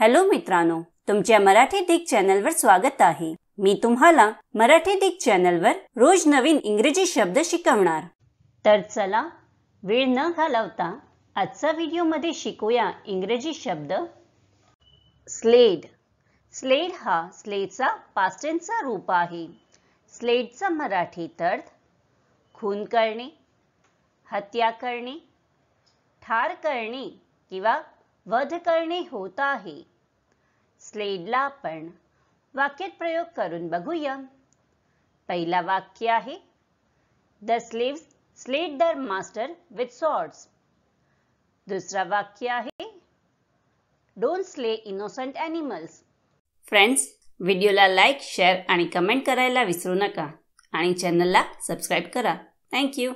hello मित्रांनो तुमच्या मराठी दिग चॅनलवर स्वागत आहे मी तुम्हाला मराठी दिग चॅनलवर रोज नवीन इंग्रजी शब्द शिकवणार तर चला वेळ न घालवता आजचा व्हिडिओमध्ये शिकूया इंग्रजी शब्द स्लेड स्लेड हा स्लेडचा पास्टेनचा रूप आहे स्लेडचा मराठी अर्थ खून करणे हत्या करणे ठार करणे किंवा वध करणे होत आहे स्लेडला आपण वाक्यात प्रयोग करून बघूया पहिला वाक्य आहे the slaves slayed the master with swords दुसरा वाक्य आहे don't slay innocent animals friends व्हिडिओला लाईक शेअर आणि कमेंट करायला विसरू नका आणि चॅनलला सबस्क्राईब करा थँक्यू